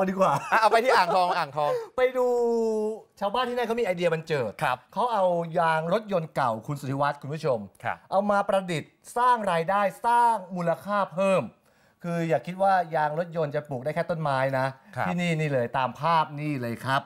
มาดีกว่าเอาไปที่อ่างทองอ่างทอง ไปดูชาวบ้านที่นั่นเขามีไอเดียบันเจิดครับเขาเอายางรถยนต์เก่าคุณสุธิวัฒน์คุณผู้ชมครับเอามาประดิษฐ์สร้างรายได้สร้างมูลค่าเพิ่ม คืออย่าคิดว่ายางรถยนต์จะปลูกได้แค่ต้นไม้นะที่นี่นี่เลยตามภาพนี่เลยครับ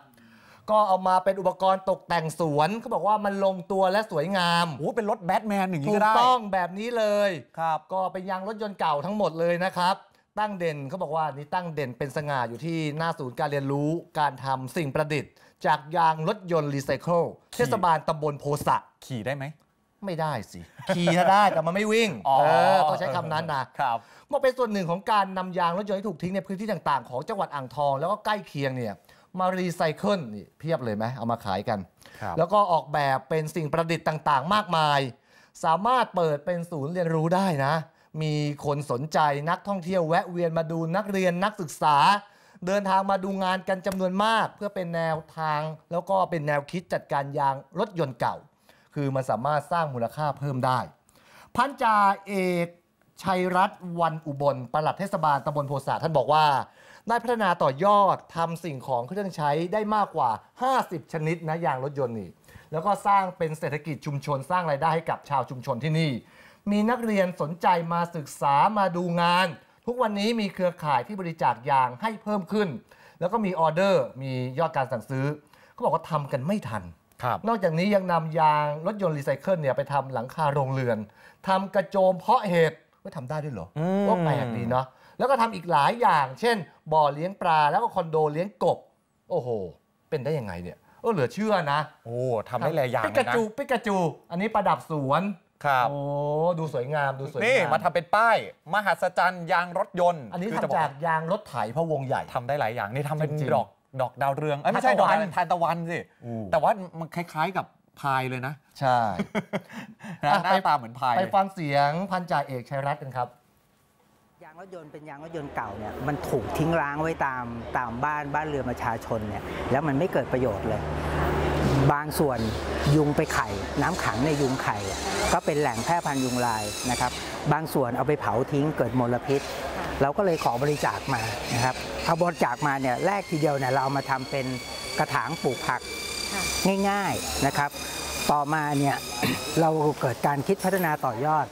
ก็เอามาเป็นอุปกรณ์ตกแต่งสวนเขาบอกว่ามันลงตัวและสวยงามโอ้เป็นรถแบทแมนอย่างนี้ถูก็ได้ต้องแบบนี้เลยครับ ก็เป็นยางรถยนต์เก่าทั้งหมดเลยนะครับตั้งเด่นเขาบอกว่านี่ตั้งเด่นเป็นสง่า อยู่ที่หน้าศูนย์การเรียนรู้การทำสิ่งประดิษฐ์ จากยางรถยนต์รีไซเคิลเทศบาลตำบลโพสะขี่ได้ไหม ไม่ได้สิ ขี่ถ้าได้แต่มันไม่วิ่งเออเขาใช้คำนั้นนะครับมาเป็นส่วนหนึ่งของการนำยางรถยนต์ที่ถูกทิ้งในพื้นที่ต่างๆ ของจังหวัดอ่างทองแล้วก็ใกล้เคียงเนี่ยมารีไซเคิลเพียบเลยไหมเอามาขายกัน แล้วก็ออกแบบเป็นสิ่งประดิษฐ์ต่างๆ มากมาย สามารถเปิดเป็นศูนย์เรียนรู้ได้นะมีคนสนใจนักท่องเที่ยวแวะเวียนมาดูนักเรียนนักศึกษา เดินทางมาดูงานกันจำนวนมาก เพื่อเป็นแนวทาง แล้วก็เป็นแนวคิดจัดการยางรถยนต์เก่า คือมันสามารถสร้างมูลค่าเพิ่มได้ พันจาเอกชัยรัตน์วันอุบลประหลัดเทศบาลตำบลโพสาท่านบอกว่า ได้พัฒนาต่อยอดทำสิ่งของเครื่องใช้ได้มากกว่า 50 ชนิดนะยางรถยนต์นี่แล้วก็สร้างเป็นเศรษฐกิจชุมชนสร้างไรายได้ให้กับชาวชุมชนที่นี่มีนักเรียนสนใจมาศึกษามาดูงาน ทุกวันนี้มีเครือข่ายที่บริจาคยางให้เพิ่มขึ้น แล้วก็มีออเดอร์ มียอดการสั่งซื้อเขาบอกว่าทำกันไม่ทัน นอกจากนี้ยังนำยางรถยนต์รีไซเคิลเนี่ยไปทำหลังคาโรงเรือนทำกระโจมเพาะเห็ดก็ทำได้ด้วยเหรอว่าแปลกดีเนาะแล้วก็ทำอีกหลายอย่าง เช่น บ่อเลี้ยงปลาแล้วก็คอนโดเลี้ยงกบโอ้โหเป็นได้ยังไงเนี่ยเออเหลือเชื่อนะโอ้ทำได้หลายอย่างนะปิกาจูปิกาจูอันนี้ประดับสวนครับโอ้ดูสวยงามดูสวยงาม นี่ มาทำเป็นป้าย มหัศจรรย์ยางรถยนต์อันนี้คืจะบทำอจากยางรถไถพะวงใหญ่ทำได้หลายอย่างนี่ทำเป็นจรดอกดอกดาวเรือง ไม่ใช่ดอกทานตะวันทานตะวัน สิ แต่ว่า มันคล้ายๆกับพายเลยนะ ใช่หน้าตาเหมือนพายไปฟังเสียงพันจ่าเอกชัยรัตน์กันครับยางรถยนต์เป็นยางรถยนต์เก่าเนี่ยมันถูกทิ้งร้างไว้ตามตามบ้านบ้านเรือประชาชนเนี่ยแล้วมันไม่เกิดประโยชน์เลยบางส่วนยุงไปไข่ น้ำขังในยุงไข่ก็เป็นแหล่งแพร่พันธุ์ยุงลายนะครับ บางส่วนเอาไปเผาทิ้งเกิดมลพิษ เราก็เลยขอบริจาคมานะครับ เอาบริจาคมาเนี่ยแรกทีเดียวเนี่ยเราามาทำเป็นกระถางปลูกผักง่ายๆนะครับ ต่อมาเนี่ยเราเกิดการคิดพัฒนาต่อยอด